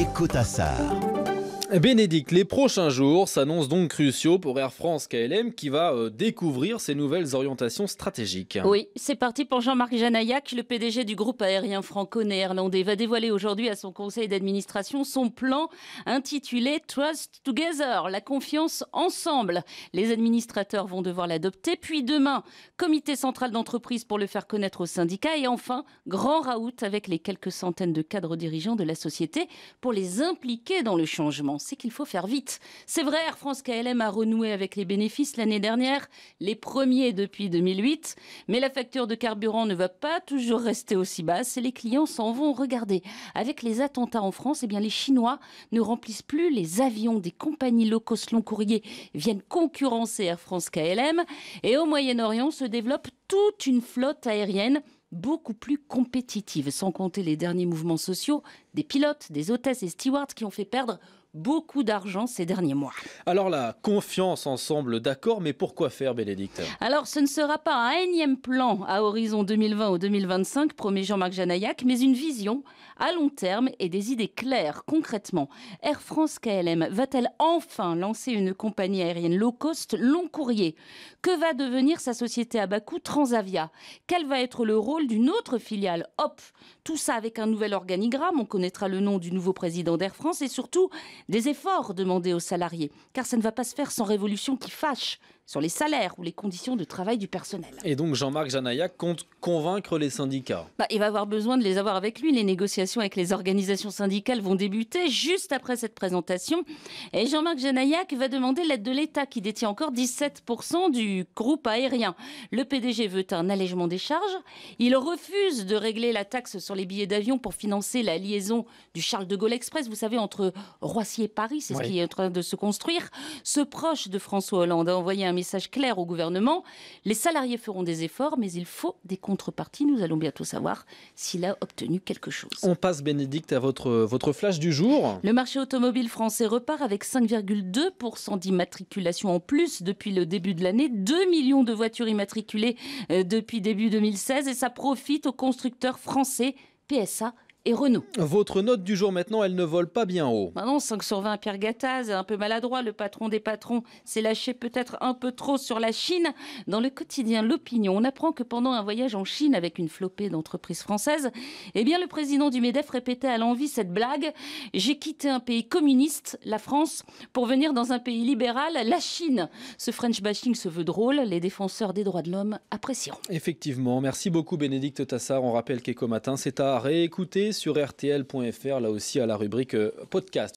Écoute à ça Bénédicte, les prochains jours s'annoncent donc cruciaux pour Air France KLM qui va euh, découvrir ses nouvelles orientations stratégiques. Oui, c'est parti pour Jean-Marc Janayac, le PDG du groupe aérien franco-néerlandais, va dévoiler aujourd'hui à son conseil d'administration son plan intitulé Trust Together, la confiance ensemble. Les administrateurs vont devoir l'adopter, puis demain, comité central d'entreprise pour le faire connaître aux syndicats et enfin, grand raout avec les quelques centaines de cadres dirigeants de la société pour les impliquer dans le changement c'est qu'il faut faire vite. C'est vrai, Air France KLM a renoué avec les bénéfices l'année dernière, les premiers depuis 2008, mais la facture de carburant ne va pas toujours rester aussi basse et les clients s'en vont. regarder. avec les attentats en France, eh bien les Chinois ne remplissent plus les avions des compagnies low cost long courrier viennent concurrencer Air France KLM et au Moyen-Orient se développe toute une flotte aérienne beaucoup plus compétitive, sans compter les derniers mouvements sociaux des pilotes, des hôtesses et stewards qui ont fait perdre beaucoup d'argent ces derniers mois. Alors la confiance ensemble, d'accord, mais pourquoi faire, Bénédicte Alors ce ne sera pas un énième plan à horizon 2020 ou 2025, promet Jean-Marc Janaillac, mais une vision à long terme et des idées claires, concrètement. Air France KLM va-t-elle enfin lancer une compagnie aérienne low cost, long courrier Que va devenir sa société à bas coût Transavia Quel va être le rôle d'une autre filiale Hop Tout ça avec un nouvel organigramme, on connaîtra le nom du nouveau président d'Air France et surtout des efforts demandés aux salariés, car ça ne va pas se faire sans révolution qui fâche, sur les salaires ou les conditions de travail du personnel. Et donc Jean-Marc Janaillac compte convaincre les syndicats. Bah, il va avoir besoin de les avoir avec lui. Les négociations avec les organisations syndicales vont débuter juste après cette présentation. Et Jean-Marc Janaillac va demander l'aide de l'État qui détient encore 17% du groupe aérien. Le PDG veut un allègement des charges. Il refuse de régler la taxe sur les billets d'avion pour financer la liaison du Charles de Gaulle Express, vous savez, entre Roissy et Paris. C'est ce qui est en train de se construire. Ce proche de François Hollande a envoyé un message clair au gouvernement. Les salariés feront des efforts, mais il faut des contreparties. Nous allons bientôt savoir s'il a obtenu quelque chose. On passe, Bénédicte, à votre, votre flash du jour. Le marché automobile français repart avec 5,2% d'immatriculation en plus depuis le début de l'année. 2 millions de voitures immatriculées euh, depuis début 2016 et ça profite aux constructeurs français PSA et Renault. Votre note du jour maintenant, elle ne vole pas bien haut. Maintenant, bah 5 sur 20 Pierre Gattaz, un peu maladroit, le patron des patrons s'est lâché peut-être un peu trop sur la Chine. Dans le quotidien L'Opinion, on apprend que pendant un voyage en Chine avec une flopée d'entreprises françaises, eh bien le président du MEDEF répétait à l'envi cette blague « J'ai quitté un pays communiste, la France, pour venir dans un pays libéral, la Chine ». Ce French bashing se veut drôle, les défenseurs des droits de l'homme apprécieront. Effectivement, merci beaucoup Bénédicte Tassard. On rappelle qu'Ecomatin Matin, c'est à réécouter sur rtl.fr, là aussi à la rubrique euh, podcast.